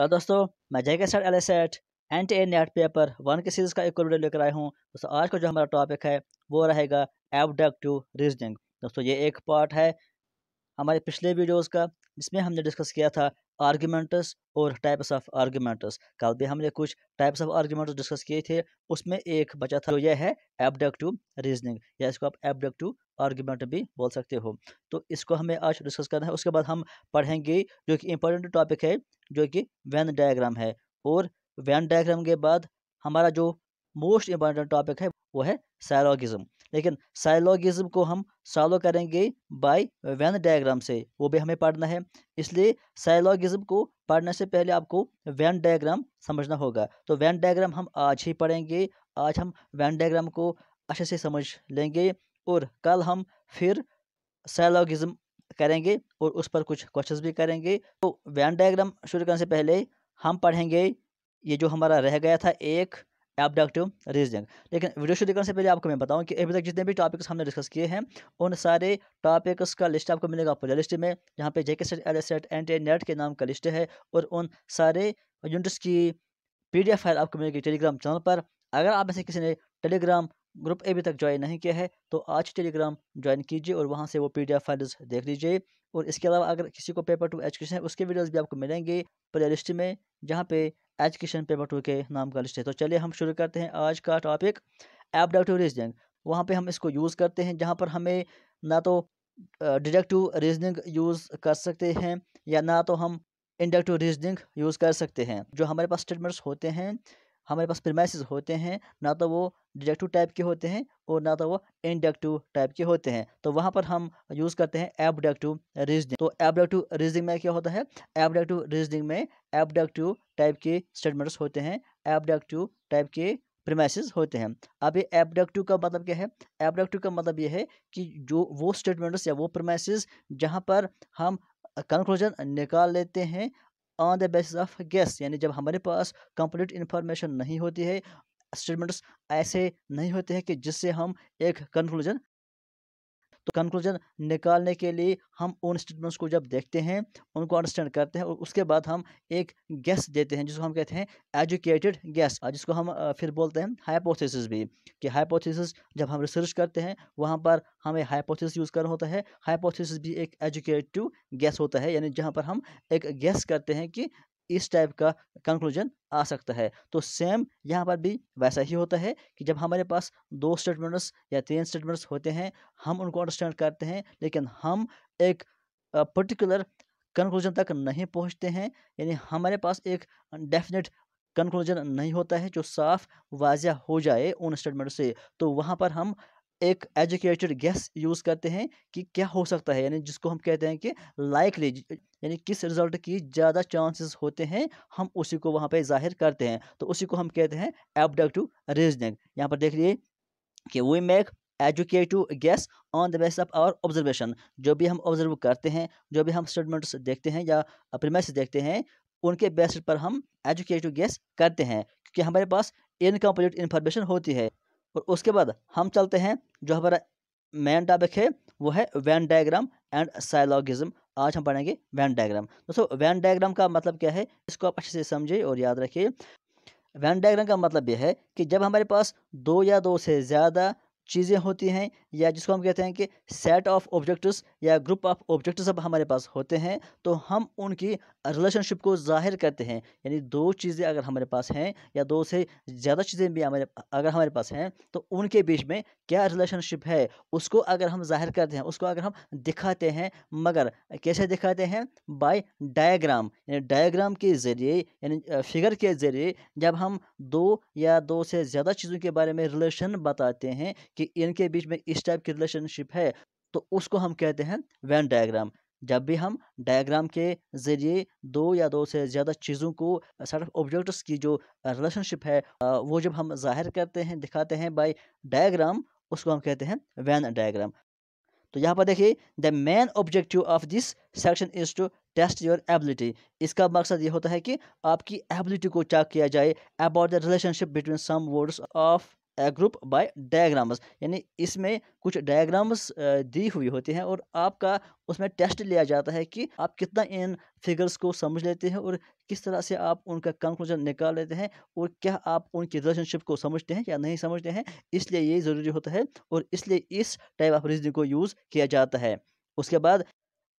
दोस्तों मैं JK sir L S N T A NET paper one के series का एक और वीडियो लेकर आया हूँ दोस्तों आज का जो हमारा टॉपिक है वो रहेगा एबडक्टिव रीजनिंग दोस्तों ये एक पार्ट है हमारे पिछले वीडियोज़ का जिसमें हमने डिस्कस किया था आर्ग्यूमेंट्स और टाइप्स ऑफ आर्ग्यूमेंट्स कल भी हमने कुछ टाइप्स ऑफ आर्ग्यूमेंट्स डिस्कस किए थे उसमें एक बचा था तो यह है एबडक्टिव रीजनिंग या इसको आप एबडक्टिव आर्ग्यूमेंट भी बोल सकते हो तो इसको हमें आज डिस्कस करना है उसके बाद हम पढ़ेंगे जो कि इम्पोर्टेंट टॉपिक है जो कि वैन डायग्राम है और वैन डायग्राम के बाद हमारा जो मोस्ट इम्पॉर्टेंट टॉपिक है वो है सैरोगिज्म लेकिन साइलॉगिज्म को हम सॉलो करेंगे बाय वैन डायग्राम से वो भी हमें पढ़ना है इसलिए साइलॉगिज्म को पढ़ने से पहले आपको वैन डायग्राम समझना होगा तो वैन डायग्राम हम आज ही पढ़ेंगे आज हम वैन डायग्राम को अच्छे से समझ लेंगे और कल हम फिर साइलॉगिज्म करेंगे और उस पर कुछ क्वेश्चन भी करेंगे तो वैन डायग्राम शुरू करने से पहले हम पढ़ेंगे ये जो हमारा रह गया था एक एबडक्टिव रीजनिंग लेकिन वीडियो शुरू करने से पहले आपको मैं बताऊं कि अभी तक जितने भी टॉपिक्स हमने डिस्कस किए हैं उन सारे टॉपिक्स का लिस्ट आपको मिलेगा प्ले लिस्ट में जहाँ पे JK SET L SET N T NET के नाम का लिस्ट है और उन सारे यूनिट्स की पी फाइल आपको मिलेगी टेलीग्राम चैनल पर अगर आप ऐसे किसी ने टेलीग्राम ग्रुप ए भी तक ज्वाइन नहीं किया है तो आज टेलीग्राम ज्वाइन कीजिए और वहाँ से वो पी फाइल्स देख लीजिए और इसके अलावा अगर किसी को पेपर टू एजुकेशन है उसके वीडियोज़ भी आपको मिलेंगे प्ले लिस्ट में जहाँ पे एजुकेशन पेपर टू के नाम का लिस्ट है तो चलिए हम शुरू करते हैं आज का टॉपिक ऐप रीजनिंग वहाँ पे हम इसको यूज़ करते हैं जहाँ पर हमें ना तो डिडक्टिव रीजनिंग यूज़ कर सकते हैं या ना तो हम इंडक्टिव रीजनिंग यूज़ कर सकते हैं जो हमारे पास स्टेटमेंट्स होते हैं हमारे पास प्रमाइस होते हैं ना तो वो डिडक्टिव टाइप के होते हैं और ना तो वो इंडक्टिव टाइप के होते हैं तो वहाँ पर हम यूज़ करते हैं एबडक्टिव रीजनिंग तो एबडक्टिव रीजनिंग में क्या होता है एबडक्टिव रीजनिंग में एबडक्टिव टाइप के स्टेटमेंट्स होते हैं एबडक्टिव टाइप के प्रमाइस होते हैं अब ये एबडक्टिव का मतलब क्या है एबडक्टिव का मतलब ये है कि जो वो स्टेटमेंट्स या वो प्रीमाइसिस जहाँ पर हम कंक्लूजन निकाल लेते हैं on the basis of guess यानी जब हमारे पास कंप्लीट इन्फॉर्मेशन नहीं होती है स्टेटमेंट्स ऐसे नहीं होते हैं कि जिससे हम एक कंक्लूजन तो कंक्लूजन निकालने के लिए हम उन स्टेटमेंट्स को जब देखते हैं उनको अंडरस्टैंड करते हैं और उसके बाद हम एक गैस देते हैं जिसको हम कहते हैं एजुकेटेड गैस जिसको हम फिर बोलते हैं हाइपोथेसिस भी कि हाइपोथेसिस जब हम रिसर्च करते हैं वहाँ पर हमें हाइपोथिस यूज़ करना होता है हाइपोथिस भी एक एजुकेटिव गैस होता है यानी जहाँ पर हम एक गैस करते हैं कि इस टाइप का कंक्लूजन आ सकता है तो सेम यहाँ पर भी वैसा ही होता है कि जब हमारे पास दो स्टेटमेंट्स या तीन स्टेटमेंट्स होते हैं हम उनको अंडरस्टैंड करते हैं लेकिन हम एक पर्टिकुलर कंक्लूजन तक नहीं पहुँचते हैं यानी हमारे पास एक डेफिनेट कंक्लूजन नहीं होता है जो साफ वाजिया हो जाए उन स्टेटमेंट से तो वहाँ पर हम एक एजुकेटेड गैस यूज़ करते हैं कि क्या हो सकता है यानी जिसको हम कहते हैं कि लाइकली यानी किस रिजल्ट की ज़्यादा चांसेस होते हैं हम उसी को वहाँ पे जाहिर करते हैं तो उसी को हम कहते हैं एबडक्टिव रीजनिंग यहाँ पर देख लिए कि we make educative guess on the base of our observation जो भी हम ऑब्जर्व करते हैं जो भी हम स्टेटमेंट्स देखते हैं या प्रेमिस देखते हैं उनके बेसिस पर हम एजुकेटिव गैस करते हैं क्योंकि हमारे पास इनकम्प्लीट इन्फॉर्मेशन होती है और उसके बाद हम चलते हैं जो हमारा मेन टॉपिक है वो है वैन डायग्राम एंड साइलॉगिज्म आज हम पढ़ेंगे वैन डायग्राम दोस्तों वैन डायग्राम का मतलब क्या है इसको आप अच्छे से समझिए और याद रखिए वैन डायग्राम का मतलब यह है कि जब हमारे पास दो या दो से ज़्यादा चीज़ें होती हैं या जिसको हम कहते हैं कि सेट ऑफ ऑब्जेक्ट्स या ग्रुप ऑफ ऑब्जेक्ट्स अब हमारे पास होते हैं तो हम उनकी रिलेशनशिप को ज़ाहिर करते हैं यानी दो चीज़ें अगर हमारे पास हैं या दो से ज़्यादा चीज़ें भी हमारे अगर हमारे पास हैं तो उनके बीच में क्या रिलेशनशिप है उसको अगर हम ज़ाहिर करते हैं उसको अगर हम दिखाते हैं मगर कैसे दिखाते हैं बाय डायग्राम यानी डायग्राम के ज़रिए यानी फिगर के ज़रिए जब हम दो या दो से ज़्यादा चीज़ों के बारे में रिलेशन बताते हैं कि इनके बीच में इस टाइप की रिलेशनशिप है तो उसको हम कहते हैं वैन डायग्राम जब भी हम डायग्राम के ज़रिए दो या दो से ज़्यादा चीज़ों को सर्फ ऑब्जेक्ट्स की जो रिलेशनशिप है वो जब हम जाहिर करते हैं दिखाते हैं बाई डायग्राम उसको हम कहते हैं वैन डायग्राम तो यहाँ पर देखिए the main objective of this section is to test your ability इसका मकसद ये होता है कि आपकी एबिलिटी को चेक किया जाए about the relationship between some words of group by diagrams यानी इसमें कुछ डायग्राम्स दी हुई होती हैं और आपका उसमें टेस्ट लिया जाता है कि आप कितना इन फिगर्स को समझ लेते हैं और किस तरह से आप उनका कंक्लूजन निकाल लेते हैं और क्या आप उनकी रिलेशनशिप को समझते हैं या नहीं समझते हैं इसलिए ये ज़रूरी होता है और इसलिए इस टाइप ऑफ रीजनिंग को यूज़ किया जाता है उसके बाद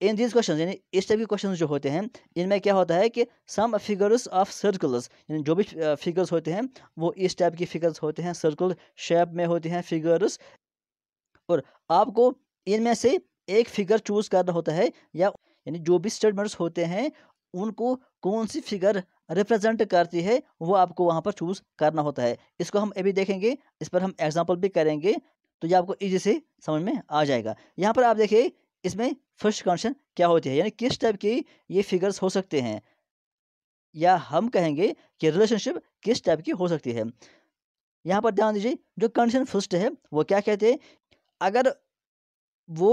इन दीज क्वेश्चन यानी इस टाइप के क्वेश्चन जो होते हैं इनमें क्या होता है कि सम फिगर्स ऑफ सर्कल्स यानी जो भी फिगर्स होते हैं वो इस टाइप की फिगर्स होते हैं सर्कल शेप में होते हैं फिगर्स और आपको इनमें से एक फिगर चूज करना होता है या यानी जो भी स्टेटमेंट्स होते हैं उनको कौन सी फिगर रिप्रेजेंट करती है वो आपको वहाँ पर चूज करना होता है इसको हम अभी देखेंगे इस पर हम एग्जाम्पल भी करेंगे तो ये आपको इजी से समझ में आ जाएगा यहाँ पर आप देखिए इसमें फर्स्ट कंडीशन क्या होती है यानी किस टाइप की ये फिगर्स हो सकते हैं या हम कहेंगे कि रिलेशनशिप किस टाइप की हो सकती है यहाँ पर ध्यान दीजिए जो कंडीशन फर्स्ट है वो क्या कहते हैं अगर वो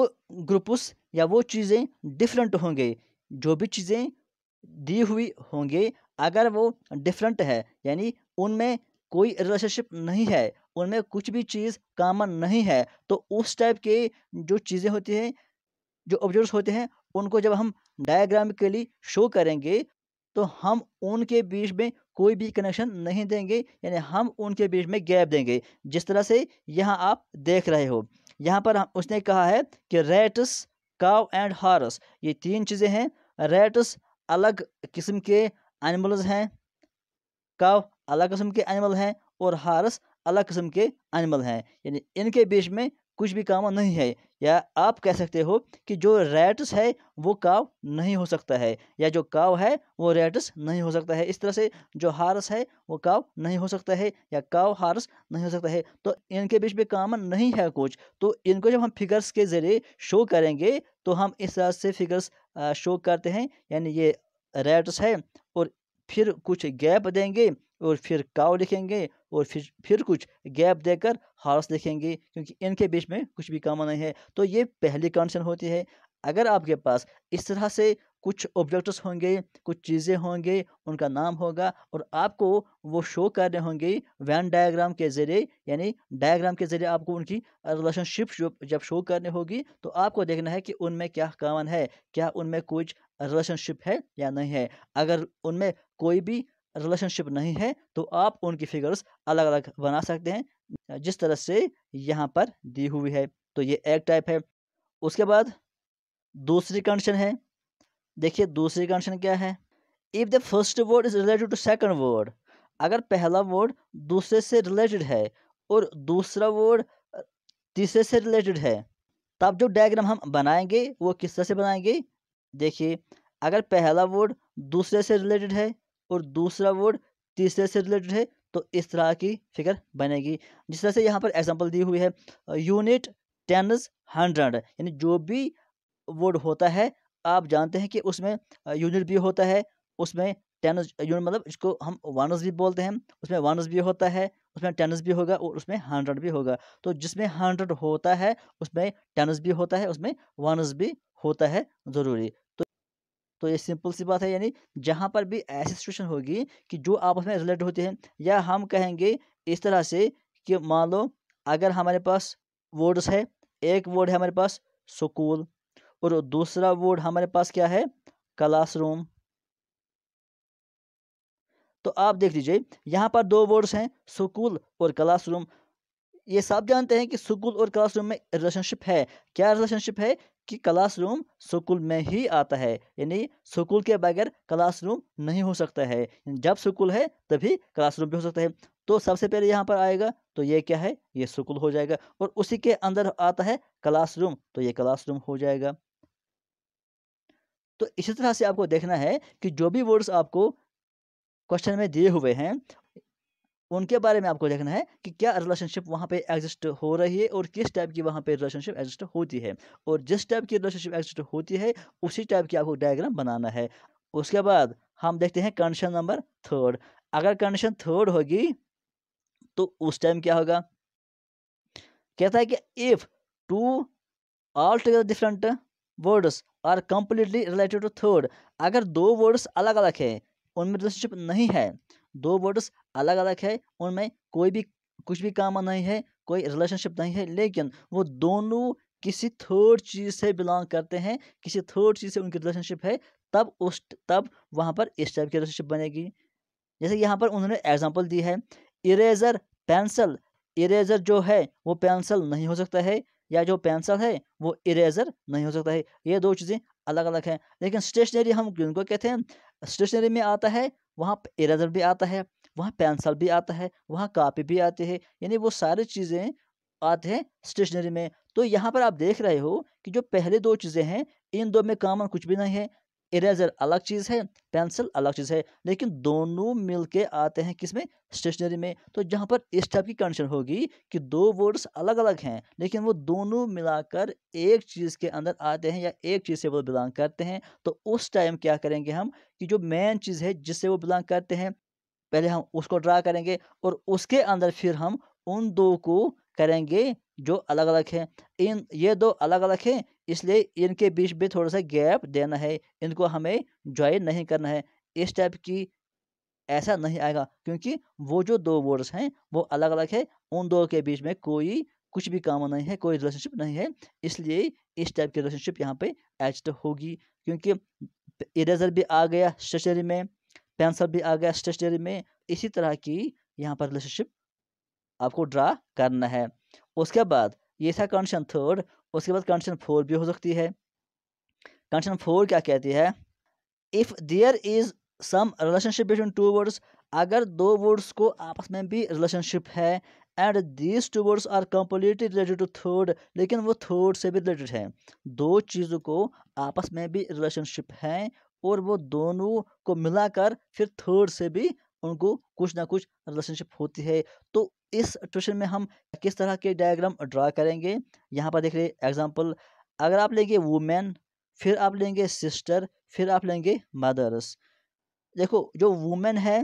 ग्रुप्स या वो चीज़ें डिफरेंट होंगे जो भी चीज़ें दी हुई होंगे अगर वो डिफरेंट है यानी उनमें कोई रिलेशनशिप नहीं है उनमें कुछ भी चीज़ कामन नहीं है तो उस टाइप के जो चीज़ें होती हैं जो ऑब्जेक्ट होते हैं उनको जब हम डायग्रामिकली शो करेंगे तो हम उनके बीच में कोई भी कनेक्शन नहीं देंगे यानी हम उनके बीच में गैप देंगे जिस तरह से यहाँ आप देख रहे हो यहाँ पर उसने कहा है कि रेट्स काव एंड हॉर्स ये तीन चीज़ें हैं रेट्स अलग किस्म के एनिमल्स हैं काव अलग किस्म के एनिमल हैं और हारस अलग किस्म के एनिमल हैं यानी इनके बीच में कुछ भी काम नहीं है या आप कह सकते हो कि जो रेट्स है वो काव नहीं हो सकता है या जो काव है वो रेट्स नहीं हो सकता है इस तरह से जो हारस है वो काव नहीं हो सकता है या काव हारस नहीं हो सकता है तो इनके बीच में कॉमन नहीं है कुछ तो इनको जब हम फिगर्स के ज़रिए शो करेंगे तो हम इस तरह से फिगर्स शो करते हैं यानी ये रेट्स है और फिर कुछ गैप देंगे और फिर काव लिखेंगे और फिर फिर कुछ गैप देकर हॉर्स लिखेंगे क्योंकि इनके बीच में कुछ भी कॉमन नहीं है तो ये पहली कंडीशन होती है अगर आपके पास इस तरह से कुछ ऑब्जेक्ट्स होंगे कुछ चीज़ें होंगे उनका नाम होगा और आपको वो शो करने होंगे वैन डायग्राम के ज़रिए यानी डायग्राम के ज़रिए आपको उनकी रिलेशनशिप जब शो करने होगी तो आपको देखना है कि उनमें क्या कॉमन है क्या उनमें कुछ रिलेशनशिप है या नहीं है अगर उनमें कोई भी रिलेशनशिप नहीं है तो आप उनकी फिगर्स अलग अलग बना सकते हैं जिस तरह से यहाँ पर दी हुई है तो ये एक टाइप है उसके बाद दूसरी कंडीशन है देखिए दूसरी कंडीशन क्या है if the first word is related to second word अगर पहला वर्ड दूसरे से रिलेटेड है और दूसरा वर्ड तीसरे से रिलेटेड है तब जो डायग्राम हम बनाएंगे वो किस तरह से बनाएंगे देखिए अगर पहला वर्ड दूसरे से रिलेटेड है और दूसरा वर्ड तीसरे से रिलेटेड है तो इस तरह की फिगर बनेगी जिस तरह से यहाँ पर एग्जाम्पल दी हुई है यूनिट टेनज हंड्रेड यानी जो भी वर्ड होता है आप जानते हैं कि उसमें यूनिट भी होता है उसमें टेनस यूनिट मतलब इसको हम वानस भी बोलते हैं उसमें वानस भी होता है उसमें टेनस भी होगा और उसमें हंड्रेड भी होगा तो जिसमें हंड्रेड होता है उसमें टेनस भी होता है उसमें वानस भी होता है ज़रूरी तो ये सिंपल सी बात है यानी जहाँ पर भी ऐसी सिचुएशन होगी कि जो आपस में रिलेटेड होते हैं या हम कहेंगे इस तरह से कि मान लो अगर हमारे पास वर्ड्स है एक वर्ड है हमारे पास स्कूल और दूसरा वर्ड हमारे पास क्या है क्लासरूम तो आप देख लीजिए यहाँ पर दो वर्ड्स हैं स्कूल और क्लासरूम ये सब जानते हैं कि स्कूल और क्लासरूम में रिलेशनशिप है क्या रिलेशनशिप है कि क्लासरूम स्कूल में ही आता है यानी स्कूल के बगैर क्लासरूम नहीं हो सकता है जब स्कूल है तभी क्लासरूम भी हो सकता है तो सबसे पहले यहाँ पर आएगा तो ये क्या है ये स्कूल हो जाएगा और उसी के अंदर आता है क्लासरूम तो ये क्लासरूम हो जाएगा तो इसी तरह से आपको देखना है कि जो भी वर्ड्स आपको क्वेश्चन में दिए हुए हैं उनके बारे में आपको देखना है कि क्या रिलेशनशिप वहाँ पे एग्जिस्ट हो रही है और किस टाइप की वहाँ पे रिलेशनशिप एग्जिस्ट होती है और जिस टाइप की रिलेशनशिप एग्जिस्ट होती है उसी टाइप की आपको डायग्राम बनाना है उसके बाद हम देखते हैं कंडीशन नंबर थर्ड अगर कंडीशन थर्ड होगी तो उस टाइम क्या होगा कहता है कि if two all together different words are completely related to third अगर दो वर्ड्स अलग अलग हैं उनमें रिलेशनशिप नहीं है दो वर्ड्स अलग अलग है उनमें कोई भी कुछ भी काम नहीं है कोई रिलेशनशिप नहीं है लेकिन वो दोनों किसी थर्ड चीज़ से बिलोंग करते हैं किसी थर्ड चीज़ से उनकी रिलेशनशिप है तब उस तब वहाँ पर इस टाइप की रिलेशनशिप बनेगी जैसे यहाँ पर उन्होंने एग्जाम्पल दी है इरेजर पेंसिल इरेजर जो है वो पेंसिल नहीं हो सकता है या जो पेंसिल है वो इरेजर नहीं हो सकता है ये दो चीज़ें अलग अलग हैं लेकिन स्टेशनरी हम उनको कहते हैं स्टेशनरी में आता है वहाँ इरेजर भी आता है वहाँ पेंसिल भी आता है वहाँ कापी भी आती है यानी वो सारी चीज़ें आते हैं स्टेशनरी में तो यहाँ पर आप देख रहे हो कि जो पहले दो चीज़ें हैं इन दो में कॉमन कुछ भी नहीं है इरेजर अलग चीज़ है पेंसिल अलग चीज़ है लेकिन दोनों मिल के आते हैं किस में स्टेशनरी में तो जहाँ पर इस टाइप की कंडीशन होगी कि दो वर्ड्स अलग अलग हैं लेकिन वो दोनों मिलाकर एक चीज़ के अंदर आते हैं या एक चीज़ से वो बिलोंग करते हैं तो उस टाइम क्या करेंगे हम कि जो मेन चीज़ है जिससे वो बिलोंग करते हैं पहले हम उसको ड्रा करेंगे और उसके अंदर फिर हम उन दो को करेंगे जो अलग अलग हैं इन ये दो अलग अलग हैं इसलिए इनके बीच में थोड़ा सा गैप देना है इनको हमें ज्वाइन नहीं करना है इस टाइप की ऐसा नहीं आएगा क्योंकि वो जो दो वर्ड्स हैं वो अलग अलग है उन दो के बीच में कोई कुछ भी काम नहीं है कोई रिलेशनशिप नहीं है इसलिए इस टाइप की रिलेशनशिप यहाँ पे एच होगी क्योंकि इरेजर भी आ गया स्टेशनरी में पेंसिल भी आ गया स्टेशनरी में इसी तरह की यहाँ पर रिलेशनशिप आपको ड्रा करना है उसके बाद ये था कंडीशन थर्ड उसके बाद कंडीशन फोर भी हो सकती है कंडीशन फोर क्या कहती है if there is some relationship between two words अगर दो वर्ड्स को आपस में भी रिलेशनशिप है and these two words are completely related to third लेकिन वो थर्ड से भी रिलेटेड है दो चीज़ों को आपस में भी रिलेशनशिप है और वो दोनों को मिलाकर फिर थर्ड से भी उनको कुछ ना कुछ रिलेशनशिप होती है तो इस ट्यूशन में हम किस तरह के डायग्राम ड्रा करेंगे यहाँ पर देख रहे एग्जाम्पल अगर आप लेंगे वुमेन फिर आप लेंगे सिस्टर फिर आप लेंगे मदर्स देखो जो वुमेन है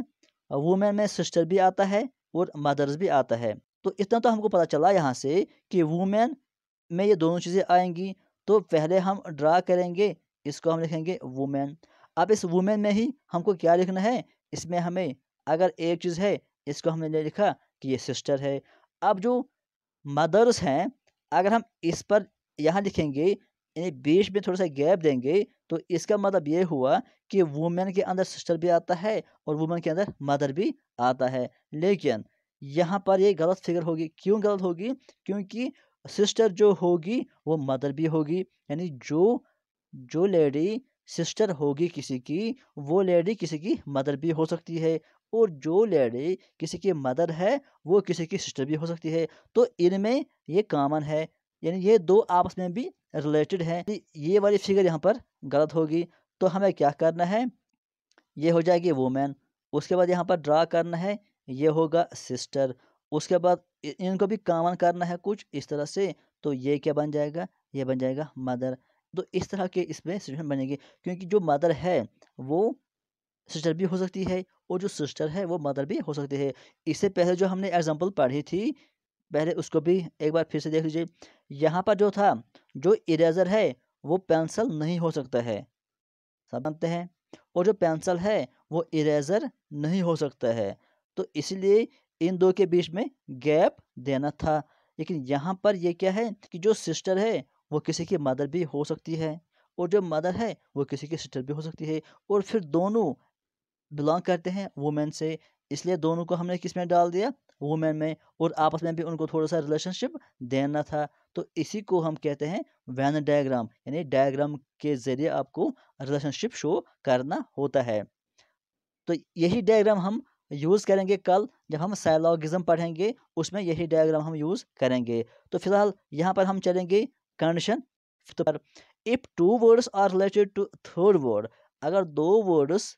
वुमेन में सिस्टर भी आता है और मदर्स भी आता है तो इतना तो हमको पता चला यहाँ से कि वुमेन में ये दोनों चीज़ें आएंगी तो पहले हम ड्रा करेंगे इसको हम लिखेंगे वुमेन अब इस वुमेन में ही हमको क्या लिखना है इसमें हमें अगर एक चीज़ है इसको हमने लिखा कि ये सिस्टर है अब जो मदर्स हैं अगर हम इस पर यहाँ लिखेंगे यानी बीच में थोड़ा सा गैप देंगे तो इसका मतलब ये हुआ कि वुमेन के अंदर सिस्टर भी आता है और वुमेन के अंदर मदर भी आता है लेकिन यहाँ पर ये गलत फिगर होगी क्यों गलत होगी क्योंकि सिस्टर जो होगी वो मदर भी होगी यानी जो जो लेडी सिस्टर होगी किसी की वो लेडी किसी की मदर भी हो सकती है और जो लेडी किसी की मदर है वो किसी की सिस्टर भी हो सकती है तो इनमें ये कॉमन है यानी ये दो आपस में भी रिलेटेड हैं ये वाली फिगर यहाँ पर गलत होगी तो हमें क्या करना है ये हो जाएगी वोमेन उसके बाद यहाँ पर ड्रा करना है ये होगा सिस्टर उसके बाद इनको भी कॉमन करना है कुछ इस तरह से तो ये क्या बन जाएगा ये बन जाएगा मदर तो इस तरह के इसमें सिचुएशन बनेगी क्योंकि जो मदर है वो सिस्टर भी हो सकती है और जो सिस्टर है वो मदर भी हो सकती है इससे पहले जो हमने एग्जाम्पल पढ़ी थी पहले उसको भी एक बार फिर से देख लीजिए यहाँ पर जो था जो इरेजर है वो पेंसिल नहीं हो सकता है सब जानते हैं और जो पेंसिल है वो इरेजर नहीं हो सकता है तो इसलिए इन दो के बीच में गैप देना था लेकिन यहाँ पर यह क्या है कि जो सिस्टर है वो किसी की मदर भी हो सकती है और जो मदर है वो किसी की सिस्टर भी हो सकती है और फिर दोनों बिलोंग करते हैं वुमेन से इसलिए दोनों को हमने किस में डाल दिया वुमेन में और आपस में भी उनको थोड़ा सा रिलेशनशिप देना था तो इसी को हम कहते हैं वैन डायग्राम यानी डायग्राम के ज़रिए आपको रिलेशनशिप शो करना होता है तो यही डायग्राम हम यूज़ करेंगे कल जब हम साइलॉगिज्म पढ़ेंगे उसमें यही डायग्राम हम यूज़ करेंगे तो फिलहाल यहाँ पर हम चलेंगे कंडीशन पर if two words are related to third word अगर दो वर्ड्स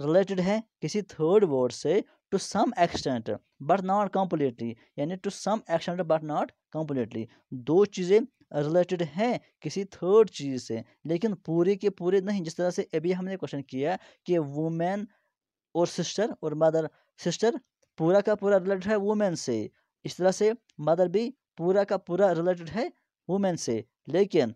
रिलेटेड है किसी थर्ड वर्ड से to some extent but not completely यानी to some extent but not completely दो चीज़ें रिलेटेड हैं किसी थर्ड चीज़ से लेकिन पूरे के पूरे नहीं जिस तरह से अभी हमने क्वेश्चन किया कि वुमेन और सिस्टर और मदर सिस्टर पूरा का पूरा रिलेटेड है वुमेन से इस तरह से मदर भी पूरा का पूरा रिलेटेड है वुमेन से लेकिन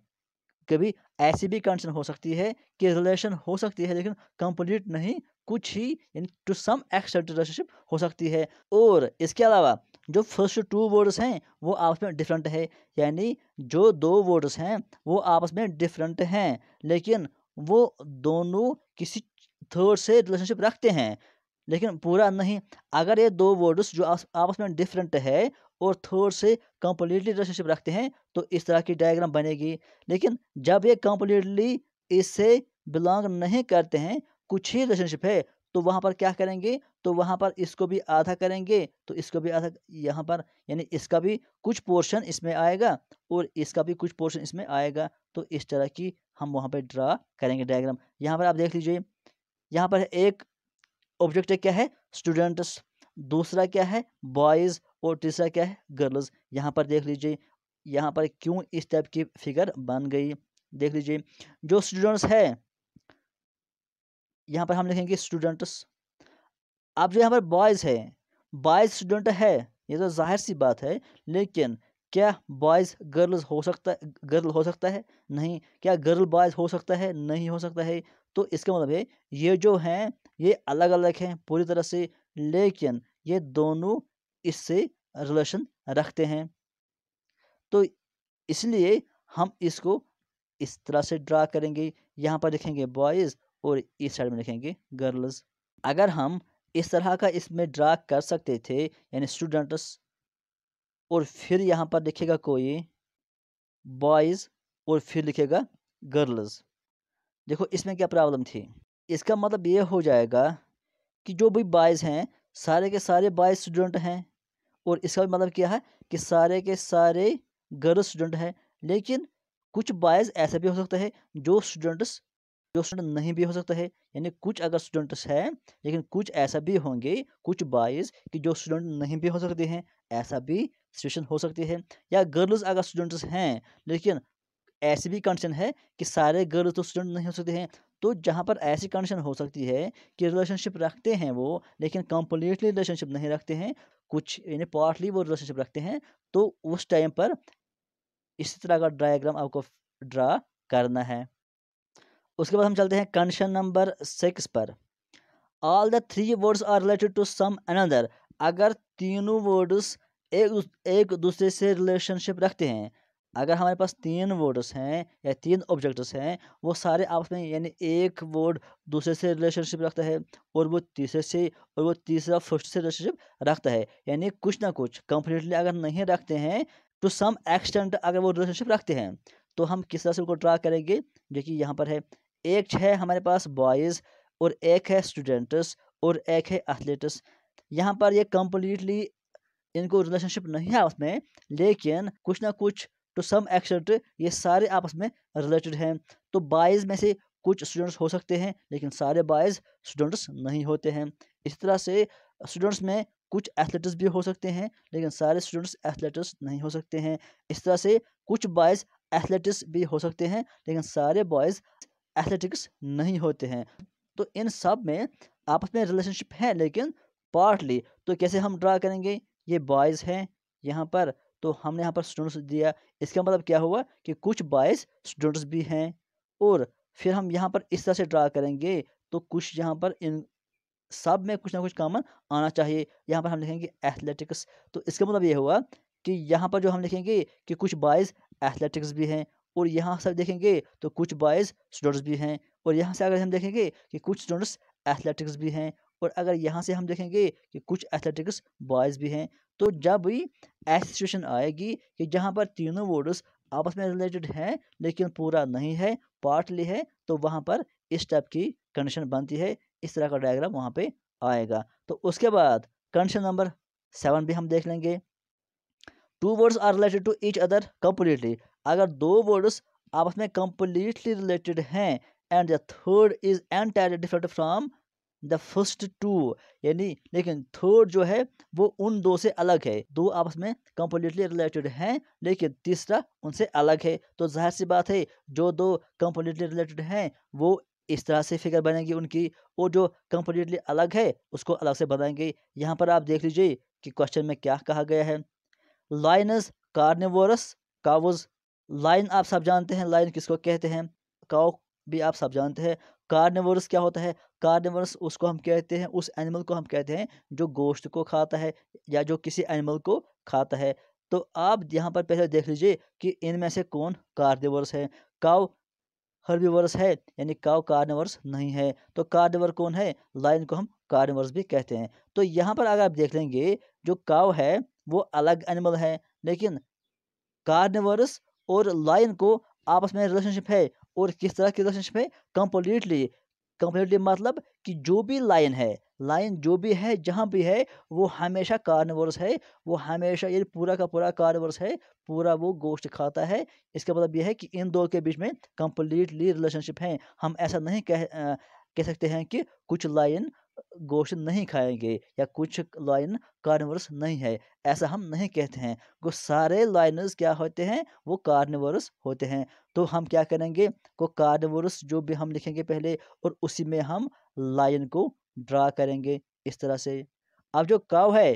कभी ऐसी भी कंडीशन हो सकती है कि रिलेशन हो सकती है लेकिन कंप्लीट नहीं कुछ ही यानी टू सम एक्सटेंट रिलेशनशिप हो सकती है और इसके अलावा जो फर्स्ट टू वर्ड्स हैं वो आपस में डिफरेंट है यानी जो दो वर्ड्स हैं वो आपस में डिफरेंट हैं लेकिन वो दोनों किसी थर्ड से रिलेशनशिप रखते हैं लेकिन पूरा नहीं अगर ये दो वर्ड्स जो आपस में डिफरेंट है और थोड़ से कम्प्लीटली रिलेशनशिप रखते हैं तो इस तरह की डायग्राम बनेगी लेकिन जब ये कंप्लीटली इससे बिलोंग नहीं करते हैं कुछ ही रिलेशनशिप है तो वहाँ पर क्या करेंगे तो वहाँ पर इसको भी आधा करेंगे तो इसको भी आधा यहाँ पर यानी इसका भी कुछ पोर्शन इसमें आएगा और इसका भी कुछ पोर्शन इसमें आएगा तो इस तरह की हम वहाँ पर ड्रा करेंगे डायग्राम यहाँ पर आप देख लीजिए यहाँ पर एक ऑब्जेक्ट क्या है स्टूडेंट्स दूसरा क्या है बॉयज़ और तीसरा क्या है गर्ल्स यहाँ पर देख लीजिए यहाँ पर क्यों इस टाइप की फिगर बन गई देख लीजिए जो स्टूडेंट्स है यहाँ पर हम लिखेंगे स्टूडेंट्स अब जो यहाँ पर बॉयज़ है बॉयज़ स्टूडेंट है ये तो जाहिर सी बात है लेकिन क्या बॉयज़ गर्ल्स हो सकता गर्ल हो सकता है नहीं क्या गर्ल बॉयज़ हो सकता है नहीं हो सकता है तो इसका मतलब है ये जो हैं ये अलग अलग हैं पूरी तरह से लेकिन ये दोनों इससे रिलेशन रखते हैं तो इसलिए हम इसको इस तरह से ड्रा करेंगे यहाँ पर लिखेंगे बॉयज़ और इस साइड में लिखेंगे गर्ल्स अगर हम इस तरह का इसमें ड्रा कर सकते थे यानी स्टूडेंट्स और फिर यहाँ पर लिखेगा कोई बॉयज़ और फिर लिखेगा गर्ल्स देखो इसमें क्या प्रॉब्लम थी इसका मतलब ये हो जाएगा कि जो भी बॉयज़ हैं सारे के सारे बॉयज़ स्टूडेंट हैं और इसका भी मतलब क्या है कि सारे के सारे गर्ल स्टूडेंट हैं लेकिन कुछ बॉयज ऐसे भी हो सकते हैं जो स्टूडेंट्स जो स्टूडेंट नहीं भी हो सकते हैं यानी कुछ अगर स्टूडेंट्स हैं लेकिन कुछ ऐसा भी होंगे कुछ बॉयज़ कि जो स्टूडेंट नहीं भी हो सकते हैं ऐसा भी सिचुएशन हो सकती है या गर्ल्स अगर स्टूडेंट्स हैं लेकिन ऐसी भी कंडीशन है कि सारे गर्ल्स तो स्टूडेंट नहीं हो सकते हैं तो जहाँ पर ऐसी कंडीशन हो सकती है कि रिलेशनशिप रखते हैं वो लेकिन कम्प्लीटली रिलेशनशिप नहीं रखते हैं कुछ यानी पार्टली वो रिलेशनशिप रखते हैं तो उस टाइम पर इसी तरह का डायग्राम आपको ड्रा करना है उसके बाद हम चलते हैं कंडीशन नंबर सिक्स पर all the three words are related to some another अगर तीनों वर्ड्स एक एक दूसरे से रिलेशनशिप रखते हैं अगर हमारे पास तीन वर्ड्स हैं या तीन ऑब्जेक्ट्स हैं वो सारे आपस में यानी एक वर्ड दूसरे से रिलेशनशिप रखता है और वो तीसरे से और वो तीसरा फर्स्ट से रिलेशनशिप रखता है यानी कुछ ना कुछ कंप्लीटली अगर नहीं रखते हैं टू सम एक्सटेंट अगर वो रिलेशनशिप रखते हैं तो हम किस तरह से उनको ड्रा करेंगे जो कि यहाँ पर है एक है हमारे पास बॉयज़ और एक है स्टूडेंट्स और एक है एथलीट्स यहाँ पर ये कम्प्लीटली इनको रिलेशनशिप नहीं है उसमें लेकिन कुछ ना कुछ टू सम एक्सटेंट ये सारे आपस में रिलेटेड हैं तो बाइज में से कुछ स्टूडेंट्स हो सकते हैं लेकिन सारे बाइज स्टूडेंट्स नहीं होते हैं इस तरह से स्टूडेंट्स में कुछ एथलेटिक्स भी हो सकते हैं लेकिन सारे स्टूडेंट्स एथलेटिक्स नहीं हो सकते हैं इस तरह से कुछ बॉयज़ एथलेटिक्स भी हो सकते हैं लेकिन सारे बॉयज़ एथलेटिक्स नहीं होते हैं तो इन सब में आपस में रिलेशनशिप है लेकिन पार्टली तो कैसे हम ड्रा करेंगे ये बॉयज़ हैं यहाँ पर तो हमने यहाँ पर स्टूडेंट्स दिया इसका मतलब क्या हुआ कि कुछ बाइस स्टूडेंट्स भी हैं और फिर हम यहाँ पर इस तरह से ड्रा करेंगे तो कुछ यहाँ पर इन सब में कुछ ना कुछ कॉमन आना चाहिए यहाँ पर हम लिखेंगे एथलेटिक्स तो इसका मतलब ये हुआ कि यहाँ पर जो हम लिखेंगे कि कुछ बाइज एथलेटिक्स भी हैं और यहाँ से देखेंगे तो कुछ बॉयज स्टूडेंट्स भी हैं और यहाँ से अगर हम देखेंगे कि कुछ स्टूडेंट्स एथलेटिक्स भी हैं और अगर यहाँ से हम देखेंगे कि कुछ एथलेटिक्स बॉयज़ भी हैं तो जब भी ऐसी सिचुएशन आएगी कि जहाँ पर तीनों वर्ड्स आपस में रिलेटेड हैं लेकिन पूरा नहीं है पार्टली है तो वहाँ पर इस टाइप की कंडीशन बनती है इस तरह का डायग्राम वहाँ पे आएगा तो उसके बाद कंडीशन नंबर सेवन भी हम देख लेंगे two words are related to each other completely अगर दो वर्ड्स आपस में कम्प्लीटली रिलेटेड हैं and the third is entirely different from the first two यानी लेकिन थर्ड जो है वो उन दो से अलग है दो आपस में कंप्लीटली रिलेटेड हैं लेकिन तीसरा उनसे अलग है तो जाहिर सी बात है जो दो कंप्लीटली रिलेटेड हैं वो इस तरह से फिगर बनेगी उनकी और जो कंप्लीटली अलग है उसको अलग से बनाएंगे यहाँ पर आप देख लीजिए कि क्वेश्चन में क्या कहा गया है लाइनस कार्निवोरस काउज लाइन आप सब जानते हैं लाइन किसको कहते हैं काउ भी आप सब जानते हैं कार्निवर्स क्या होता है कार्निवर्स उसको हम कहते हैं उस एनिमल को हम कहते हैं जो गोश्त को खाता है या जो किसी एनिमल को खाता है तो आप यहाँ पर पहले देख लीजिए कि इनमें से कौन कार्निवर्स है काव हर्बीवर्स है यानी काव कार्निवर्स नहीं है तो कार्निवर कौन है लाइन को हम कार्निवर्स भी कहते हैं तो यहाँ पर अगर आप देख लेंगे जो काव है वो अलग एनिमल है लेकिन कार्निवर्स और लाइन को आपस में रिलेशनशिप है और किस तरह के रिलेशनशिप में कंप्लीटली कंप्लीटली मतलब कि जो भी लाइन है लाइन जो भी है जहाँ भी है वो हमेशा कार्निवर्स है वो हमेशा ये पूरा का पूरा कार्निवर्स है पूरा वो गोश्त खाता है इसका मतलब यह है कि इन दो के बीच में कंप्लीटली रिलेशनशिप है हम ऐसा नहीं कह कह सकते हैं कि कुछ लाइन गोश्त नहीं खाएंगे या कुछ लाइन कार्निवर्स नहीं है ऐसा हम नहीं कहते हैं वो सारे लाइनर्स क्या होते हैं वो कार्निवर्स होते हैं तो हम क्या करेंगे को कार्निवोरस जो भी हम लिखेंगे पहले और उसी में हम लाइन को ड्रा करेंगे इस तरह से अब जो काव है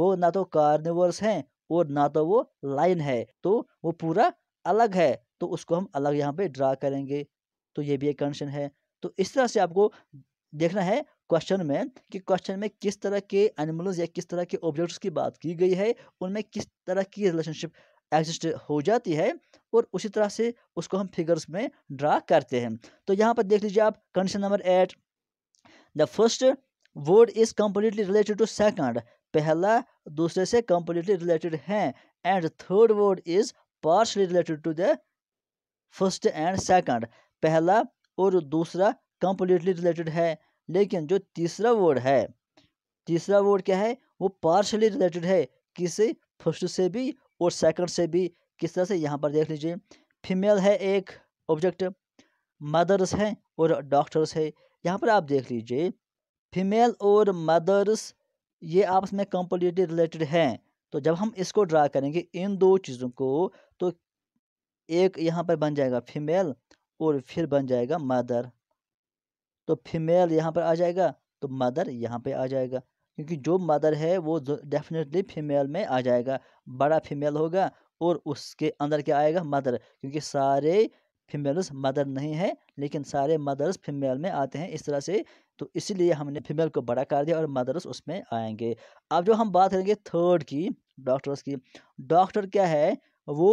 वो ना तो कार्निवर्स है और ना तो वो लाइन है तो वो पूरा अलग है तो उसको हम अलग यहाँ पे ड्रा करेंगे तो ये भी एक कंडीशन है तो इस तरह से आपको देखना है क्वेश्चन में कि क्वेश्चन में किस तरह के एनिमल्स या किस तरह के ऑब्जेक्ट्स की बात की गई है उनमें किस तरह की रिलेशनशिप एग्जिस्ट हो जाती है और उसी तरह से उसको हम फिगर्स में ड्रा करते हैं तो यहाँ पर देख लीजिए आप condition number eight the first word is completely related to second पहला दूसरे से कम्प्लीटली रिलेटेड है and third word is partially related to the first and second पहला और दूसरा कम्प्लीटली रिलेटेड है लेकिन जो तीसरा वर्ड है तीसरा वर्ड क्या है वो पार्शली रिलेटेड है किसी फर्स्ट से भी और सेकंड से भी किस तरह से यहाँ पर देख लीजिए फीमेल है एक ऑब्जेक्ट मदर्स है और डॉक्टर्स है यहाँ पर आप देख लीजिए फीमेल और मदर्स ये आपस में कंप्लीटली रिलेटेड हैं तो जब हम इसको ड्रा करेंगे इन दो चीज़ों को तो एक यहाँ पर बन जाएगा फीमेल और फिर बन जाएगा मदर तो फीमेल यहाँ पर आ जाएगा तो मदर यहाँ पे आ जाएगा क्योंकि जो मदर है वो डेफिनेटली फीमेल में आ जाएगा बड़ा फीमेल होगा और उसके अंदर क्या आएगा मदर क्योंकि सारे फीमेल्स मदर नहीं है लेकिन सारे मदर्स फीमेल में आते हैं इस तरह से तो इसीलिए हमने फीमेल को बड़ा कर दिया और मदर्स उसमें आएंगे अब जो हम बात करेंगे थर्ड की डॉक्टर्स की डॉक्टर क्या है वो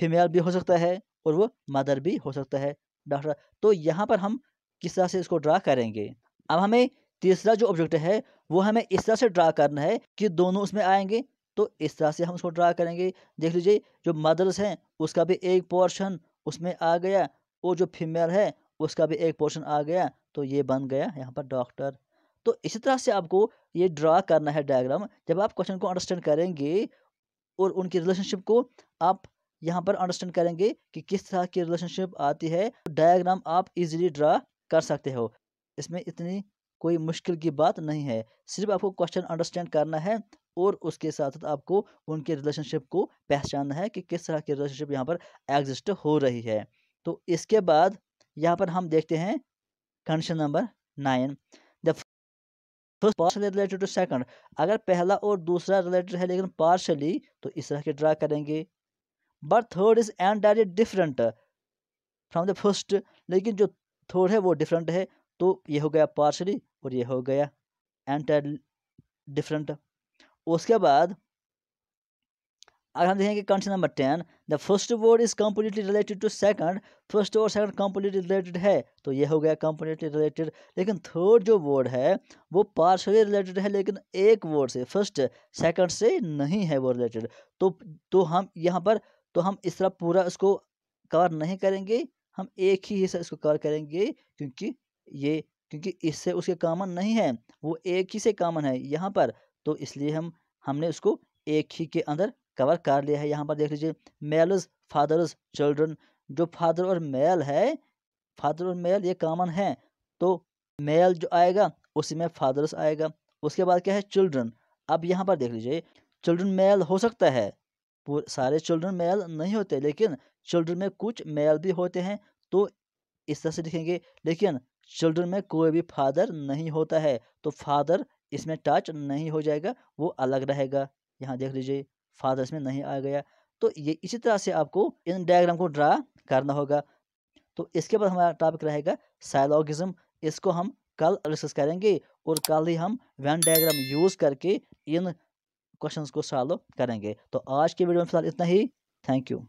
फीमेल भी हो सकता है और वो मदर भी हो सकता है डॉक्टर तो यहाँ पर हम किस तरह से इसको ड्रा करेंगे अब हमें तीसरा जो ऑब्जेक्ट है वो हमें इस तरह से ड्रा करना है कि दोनों उसमें आएंगे तो इस तरह से हम उसको ड्रा करेंगे देख लीजिए जो मदर्स हैं उसका भी एक पोर्शन उसमें आ गया और जो फीमेल है उसका भी एक पोर्शन आ गया तो ये बन गया यहाँ पर डॉक्टर तो इसी तरह से आपको ये ड्रा करना है डायग्राम जब आप क्वेश्चन को अंडरस्टैंड करेंगे और उनकी रिलेशनशिप को आप यहाँ पर अंडरस्टैंड करेंगे कि किस तरह की रिलेशनशिप आती है डायग्राम आप इजीली ड्रा कर सकते हो इसमें इतनी कोई मुश्किल की बात नहीं है सिर्फ आपको क्वेश्चन अंडरस्टैंड करना है और उसके साथ साथ आपको उनके रिलेशनशिप को पहचानना है कि किस तरह की रिलेशनशिप यहाँ पर एग्जिस्ट हो रही है तो इसके बाद यहाँ पर हम देखते हैं condition number nine the first partially related to second अगर पहला और दूसरा रिलेटेड है लेकिन पार्शली तो इस तरह के ड्रा करेंगे but third is entirely different from the first लेकिन जो थर्ड है वो डिफरेंट है तो ये हो गया पार्शली और ये हो गया एंटर डिफरेंट उसके बाद अगर हम देखेंगे concept number ten the first word is completely related to second first और सेकंड कम्प्लीटली रिलेटेड है तो ये हो गया कम्प्लीटली रिलेटेड लेकिन थर्ड जो वर्ड है वो पार्शली रिलेटेड है लेकिन एक वर्ड से फर्स्ट सेकंड से नहीं है वो रिलेटेड तो तो हम यहाँ पर तो हम इस तरह पूरा इसको कवर नहीं करेंगे हम एक ही हिस्सा इसको कवर करेंगे क्योंकि ये क्योंकि इससे उसके कामन नहीं है वो एक ही से कामन है यहाँ पर तो इसलिए हम हमने उसको एक ही के अंदर कवर कर लिया है यहाँ पर देख लीजिए मेल्स फादर्स चिल्ड्रन जो फादर और मेल है फादर और मेल ये कामन है तो मेल जो आएगा उसी में फादर्स आएगा उसके बाद क्या है चिल्ड्रन अब यहाँ पर देख लीजिए चिल्ड्रन मेल हो सकता है सारे चिल्ड्रन मेल नहीं होते लेकिन चिल्ड्रन में कुछ मेल भी होते हैं तो इस तरह से लिखेंगे लेकिन चिल्ड्रन में कोई भी फादर नहीं होता है तो फादर इसमें टच नहीं हो जाएगा वो अलग रहेगा यहाँ देख लीजिए फादर इसमें नहीं आ गया तो ये इसी तरह से आपको इन डायग्राम को ड्रा करना होगा तो इसके बाद हमारा टॉपिक रहेगा साइलॉगिज्म इसको हम कल डिस्कस करेंगे और कल ही हम वैन डायग्राम यूज़ करके इन क्वेश्चंस को सॉल्व करेंगे तो आज के वीडियो में फिलहाल इतना ही थैंक यू